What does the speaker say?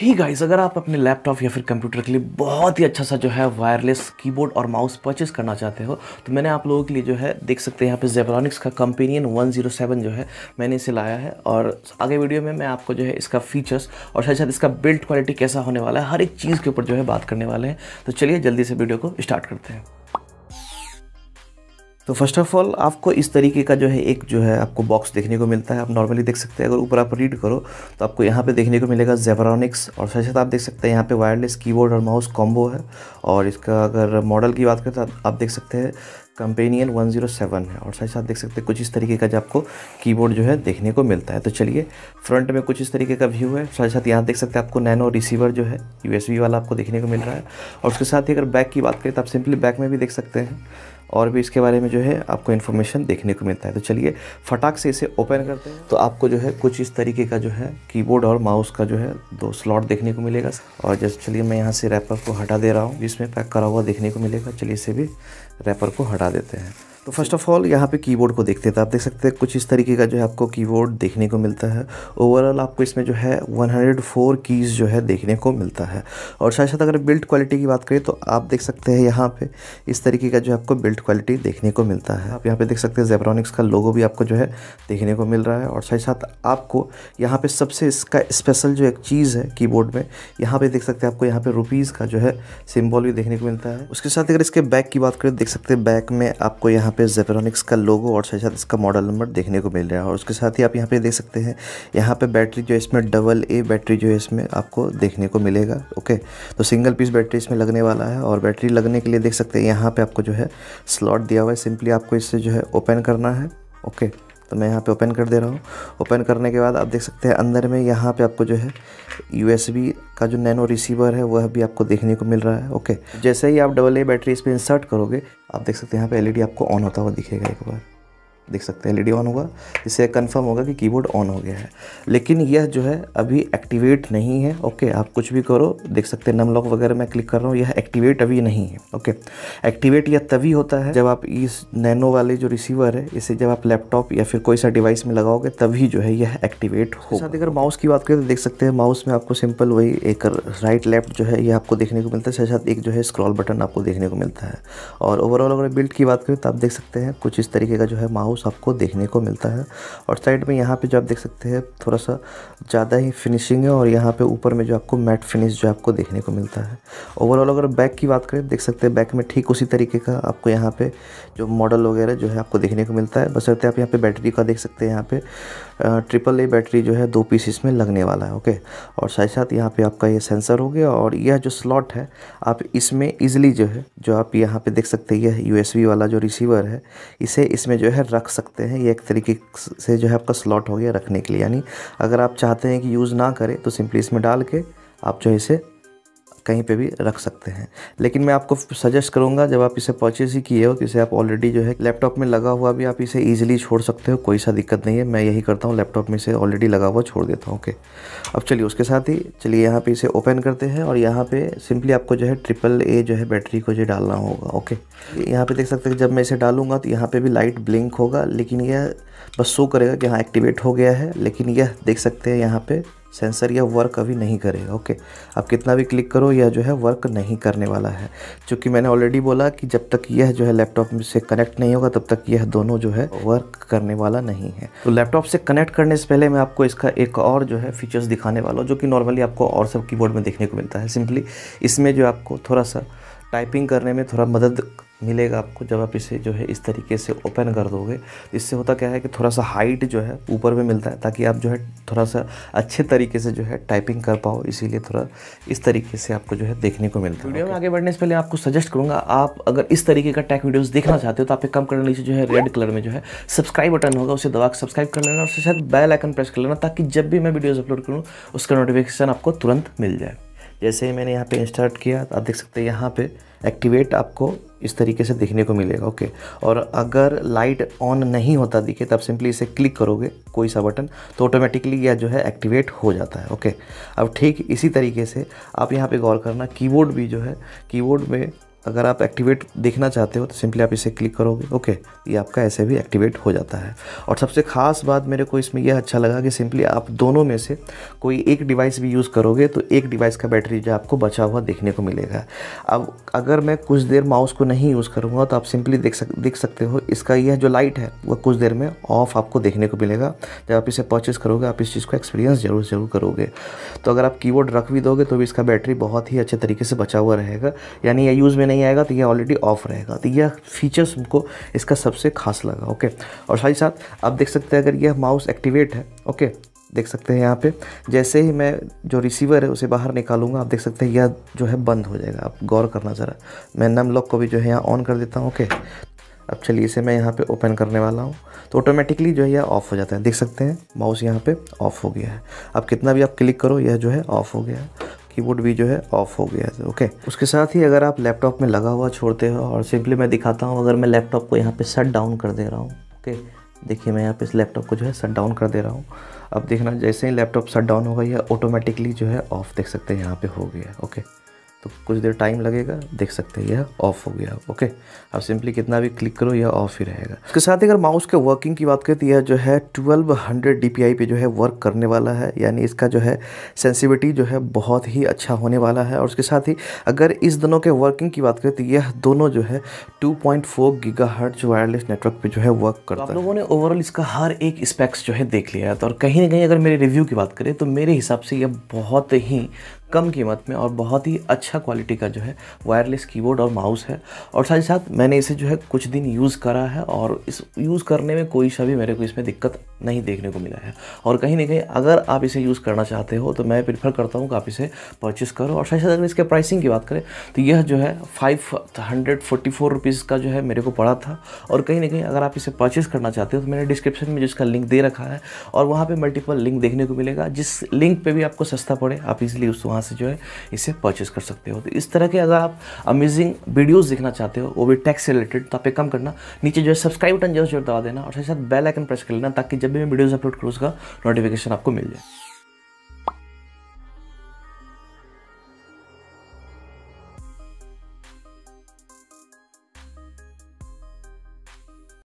ही hey guys अगर आप अपने लैपटॉप या फिर कंप्यूटर के लिए बहुत ही अच्छा सा जो है वायरलेस कीबोर्ड और माउस परचेस करना चाहते हो तो मैंने आप लोगों के लिए जो है देख सकते हैं यहाँ पे जेब्रॉनिक्स का कंपेनियन 107 जो है मैंने इसे लाया है और आगे वीडियो में मैं आपको जो है इसका फीचर्स और साथ साथ इसका बिल्ड क्वालिटी कैसा होने वाला है हर एक चीज़ के ऊपर जो है बात करने वाले हैं तो चलिए जल्दी से वीडियो को स्टार्ट करते हैं तो फर्स्ट ऑफ ऑल आपको इस तरीके का जो है एक जो है आपको बॉक्स देखने को मिलता है आप नॉर्मली देख सकते हैं अगर ऊपर आप रीड करो तो आपको यहाँ पे देखने को मिलेगा जेवरॉनिक्स और साथ साथ आप देख सकते हैं यहाँ पे वायरलेस कीबोर्ड और माउस कॉम्बो है और इसका अगर मॉडल की बात करें तो आप देख सकते हैं कंपेनियन सेवन है और साथ साथ देख सकते हैं कुछ इस तरीके का जो आपको कीबोर्ड जो है देखने को मिलता है तो चलिए फ्रंट में कुछ इस तरीके का व्यू है साथ साथ यहाँ देख सकते हैं आपको नैनो रिसीवर जो है यूएसबी वाला आपको देखने को मिल रहा है और उसके साथ ही अगर बैक की बात करें तो आप सिंपली बैक में भी देख सकते हैं और भी इसके बारे में जो है आपको इन्फॉर्मेशन देखने को मिलता है तो चलिए फटाक से इसे ओपन करते हैं तो आपको जो है कुछ इस तरीके का जो है कीबोर्ड और माउस का जो है दो स्लॉट देखने को मिलेगा और जैसे चलिए मैं यहाँ से रैपर को हटा दे रहा हूँ जिसमें पैक करा हुआ देखने को मिलेगा चलिए इसे भी रैपर को हटा देते हैं तो फर्स्ट ऑफ ऑल यहाँ पे कीबोर्ड को देखते हैं तो आप देख सकते हैं कुछ इस तरीके का जो है आपको कीबोर्ड देखने को मिलता है ओवरऑल आपको इसमें जो है 104 कीज़ जो है देखने को मिलता है और साथ साथ अगर बिल्ड क्वालिटी की बात करें तो आप देख सकते हैं यहाँ पे इस तरीके का जो है आपको बिल्ड क्वालिटी देखने को मिलता है आप यहाँ पर देख सकते हैं जेब्रॉनिक्स का लोगो भी आपको जो है देखने को मिल रहा है और साथ साथ आपको यहाँ पर सबसे इसका स्पेशल जो एक चीज़ है की में यहाँ पर देख सकते हैं आपको यहाँ पर रुपीज़ का जो है सिम्बॉल भी देखने को मिलता है उसके साथ अगर इसके बैक की बात करें देख सकते हैं बैक में आपको यहाँ यहाँ पे जेपेरोनिक्स का लोगो और साथ साथ इसका मॉडल नंबर देखने को मिल रहा है और उसके साथ ही आप यहाँ पे देख सकते हैं यहाँ पे बैटरी जो है इसमें डबल ए बैटरी जो है इसमें आपको देखने को मिलेगा ओके तो सिंगल पीस बैटरी इसमें लगने वाला है और बैटरी लगने के लिए देख सकते हैं यहाँ पर आपको जो है स्लॉट दिया हुआ है सिंपली आपको इससे जो है ओपन करना है ओके तो मैं यहाँ पे ओपन कर दे रहा हूँ ओपन करने के बाद आप देख सकते हैं अंदर में यहाँ पे आपको जो है यूएसबी का जो नैनो रिसीवर है वह भी आपको देखने को मिल रहा है ओके जैसे ही आप डबल ए बैटरी इस पर इंसर्ट करोगे आप देख सकते हैं यहाँ पे एलईडी आपको ऑन होता हुआ दिखेगा एक बार देख सकते हैं एलईडी ऑन होगा इससे कंफर्म होगा कि कीबोर्ड ऑन हो गया है लेकिन यह जो है अभी एक्टिवेट नहीं है ओके आप कुछ भी करो देख सकते हैं नम लॉक वगैरह मैं क्लिक कर रहा हूँ यह एक्टिवेट अभी नहीं है ओके एक्टिवेट यह तभी होता है जब आप इस नैनो वाले जो रिसीवर है इसे जब आप लैपटॉप या फिर कोई सा डिवाइस में लगाओगे तभी जो है यह एक्टिवेट हो साथ अगर माउस की बात करें तो देख सकते हैं माउस में आपको सिंपल वही एक राइट लेफ्ट जो है यह आपको देखने को मिलता है साथ साथ एक जो है स्क्रॉल बटन आपको देखने को मिलता है और ओवरऑल अगर बिल्ड की बात करें तो आप देख सकते हैं कुछ इस तरीके का जो है माउस हाउस आपको देखने को मिलता है और साइड में यहाँ पे जो आप देख सकते हैं थोड़ा सा ज़्यादा ही फिनिशिंग है और यहाँ पे ऊपर में जो आपको मैट फिनिश जो आपको देखने को मिलता है ओवरऑल अगर बैक की बात करें देख सकते हैं बैक में ठीक उसी तरीके का आपको यहाँ पर जो मॉडल वगैरह जो है आपको देखने को मिलता है बस आप यहाँ पर बैटरी का देख सकते हैं यहाँ पर ट्रिपल ए बैटरी जो है दो पीस इसमें लगने वाला है ओके और साथ साथ यहाँ पे आपका ये सेंसर हो गया और यह जो स्लॉट है आप इसमें ईजिली जो है जो आप यहाँ पे देख सकते हैं यह यूएसबी वाला जो रिसीवर है इसे इसमें जो है रख सकते हैं ये एक तरीके से जो है आपका स्लॉट हो गया रखने के लिए यानी अगर आप चाहते हैं कि यूज़ ना करें तो सिंपली इसमें डाल के आप जो इसे कहीं पे भी रख सकते हैं लेकिन मैं आपको सजेस्ट करूँगा जब आप इसे परचेज ही किए हो तो इसे आप ऑलरेडी जो है लैपटॉप में लगा हुआ भी आप इसे ईजिली छोड़ सकते हो कोई सा दिक्कत नहीं है मैं यही करता हूँ लैपटॉप में इसे ऑलरेडी लगा हुआ छोड़ देता हूँ ओके अब चलिए उसके साथ ही चलिए यहाँ पर इसे ओपन करते हैं और यहाँ पर सिंपली आपको जो है ट्रिपल ए जो है बैटरी को जो डालना होगा ओके यहाँ पर देख सकते हैं जब मैं इसे डालूंगा तो यहाँ पर भी लाइट ब्लिंक होगा लेकिन यह बस शो करेगा कि हाँ एक्टिवेट हो गया है लेकिन यह देख सकते हैं यहाँ पर सेंसर यह वर्क अभी नहीं करेगा ओके अब कितना भी क्लिक करो यह जो है वर्क नहीं करने वाला है चूँकि मैंने ऑलरेडी बोला कि जब तक यह जो है लैपटॉप से कनेक्ट नहीं होगा तब तक यह दोनों जो है वर्क करने वाला नहीं है तो लैपटॉप से कनेक्ट करने से पहले मैं आपको इसका एक और जो है फीचर्स दिखाने वाला हूँ जो कि नॉर्मली आपको और सब कीबोर्ड में देखने को मिलता है सिंपली इसमें जो आपको थोड़ा सा टाइपिंग करने में थोड़ा मदद मिलेगा आपको जब आप इसे जो है इस तरीके से ओपन कर दोगे इससे होता क्या है कि थोड़ा सा हाइट जो है ऊपर में मिलता है ताकि आप जो है थोड़ा सा अच्छे तरीके से जो है टाइपिंग कर पाओ इसीलिए थोड़ा इस तरीके से आपको जो है देखने को मिलता है वीडियो में आगे बढ़ने से पहले आपको सजेस्ट करूँगा आप अगर इस तरीके का टैक वीडियोज़ देखना चाहते हो तो आप एक कम करने लीजिए जो है रेड कलर में जो है सब्सक्राइब बटन होगा उसे दबा सब्सक्राइब कर लेना और उससे शायद बेल आइकन प्रेस कर लेना ताकि जब भी मैं वीडियोज़ अपलोड करूँ उसका नोटिफिकेशन आपको तुरंत मिल जाए जैसे ही मैंने यहाँ पे इंस्टार्ट किया तो आप देख सकते हैं यहाँ पे एक्टिवेट आपको इस तरीके से देखने को मिलेगा ओके और अगर लाइट ऑन नहीं होता दिखे तब सिंपली इसे क्लिक करोगे कोई सा बटन तो ऑटोमेटिकली यह जो है एक्टिवेट हो जाता है ओके अब ठीक इसी तरीके से आप यहाँ पे गौर करना कीबोर्ड भी जो है कीबोर्ड में अगर आप एक्टिवेट देखना चाहते हो तो सिंपली आप इसे क्लिक करोगे ओके ये आपका ऐसे भी एक्टिवेट हो जाता है और सबसे ख़ास बात मेरे को इसमें यह अच्छा लगा कि सिंपली आप दोनों में से कोई एक डिवाइस भी यूज़ करोगे तो एक डिवाइस का बैटरी जो आपको बचा हुआ देखने को मिलेगा अब अगर मैं कुछ देर माउस को नहीं यूज़ करूँगा तो आप सिंपली देख सक देख सकते हो इसका यह जो लाइट है वह कुछ देर में ऑफ आपको देखने को मिलेगा जब आप इसे परचेस करोगे आप इस चीज़ को एक्सपीरियंस ज़रूर ज़रूर करोगे तो अगर आप की रख भी दोगे तो भी इसका बैटरी बहुत ही अच्छे तरीके से बचा हुआ रहेगा यानी यह यूज़ में नहीं आएगा तो ये ऑलरेडी ऑफ रहेगा तो यह फीचर्स हमको इसका सबसे खास लगा ओके और साथ ही साथ आप देख सकते हैं अगर यह माउस एक्टिवेट है ओके देख सकते हैं यहाँ पे जैसे ही मैं जो रिसीवर है उसे बाहर निकालूंगा आप देख सकते हैं यह जो है बंद हो जाएगा आप गौर करना ज़रा मैं नम लॉक को भी जो है यहाँ ऑन कर देता हूँ ओके अब चलिए इसे मैं यहाँ पे ओपन करने वाला हूँ तो ऑटोमेटिकली जो है यह ऑफ़ हो जाता है देख सकते हैं माउस यहाँ पे ऑफ़ हो गया है अब कितना भी आप क्लिक करो यह जो है ऑफ़ हो गया है कीबोर्ड भी जो है ऑफ हो गया है ओके उसके साथ ही अगर आप लैपटॉप में लगा हुआ छोड़ते हो और सिंपली मैं दिखाता हूँ अगर मैं लैपटॉप को यहाँ पे शट डाउन कर दे रहा हूँ ओके देखिए मैं यहाँ पे इस लैपटॉप को जो है शट डाउन कर दे रहा हूँ अब देखना जैसे ही लैपटॉप शट डाउन होगा यह ऑटोमेटिकली जो है ऑफ देख सकते हैं यहाँ पर हो गया ओके तो कुछ देर टाइम लगेगा देख सकते हैं यह ऑफ हो गया ओके अब सिंपली कितना भी क्लिक करो यह ऑफ ही रहेगा इसके साथ ही अगर माउस के वर्किंग की बात करें तो यह जो है 1200 डीपीआई पे जो है वर्क करने वाला है यानी इसका जो है सेंसिविटी जो है बहुत ही अच्छा होने वाला है और उसके साथ ही अगर इस दोनों के वर्किंग की बात करें तो यह दोनों जो है टू पॉइंट वायरलेस नेटवर्क पर जो है वर्क करता तो आप लोगों ने ओवरऑल इसका हर एक स्पेक्स जो है देख लिया है तो और कहीं ना कहीं अगर मेरे रिव्यू की बात करें तो मेरे हिसाब से यह बहुत ही कम कीमत में और बहुत ही अच्छा क्वालिटी का जो है वायरलेस कीबोर्ड और माउस है और साथ ही साथ मैंने इसे जो है कुछ दिन यूज़ करा है और इस यूज़ करने में कोई सा भी मेरे को इसमें दिक्कत नहीं देखने को मिला है और कहीं ना कहीं अगर आप इसे यूज़ करना चाहते हो तो मैं प्रीफर करता हूँ कि आप इसे परचेस करो और साथ ही साथ अगर इसके प्राइसिंग की बात करें तो यह जो है five hundred forty four rupees का जो है मेरे को पड़ा था और कहीं ना कहीं अगर आप इसे परचेस करना चाहते हो तो मैंने डिस्क्रिप्शन में जिसका लिंक दे रखा है और वहाँ पर मल्टीपल लिंक देखने को मिलेगा जिस लिंक पर भी आपको सस्ता पड़े आप इजिली उस वहाँ से जो है इसे परचेज कर सकते हो तो इस तरह के अगर आप अमेजिंग वीडियोज़ देखना चाहते हो वो भी टैक्स से रिलेटेड तो आप एक कम करना नीचे जो है सब्सक्राइब बटन जो है दबा देना और साथ साथ बेल आइकन प्रेस कर लेना ताकि जब भी मैं वीडियोज़ अपलोड करूँ उसका नोटिफिकेशन आपको मिल जाए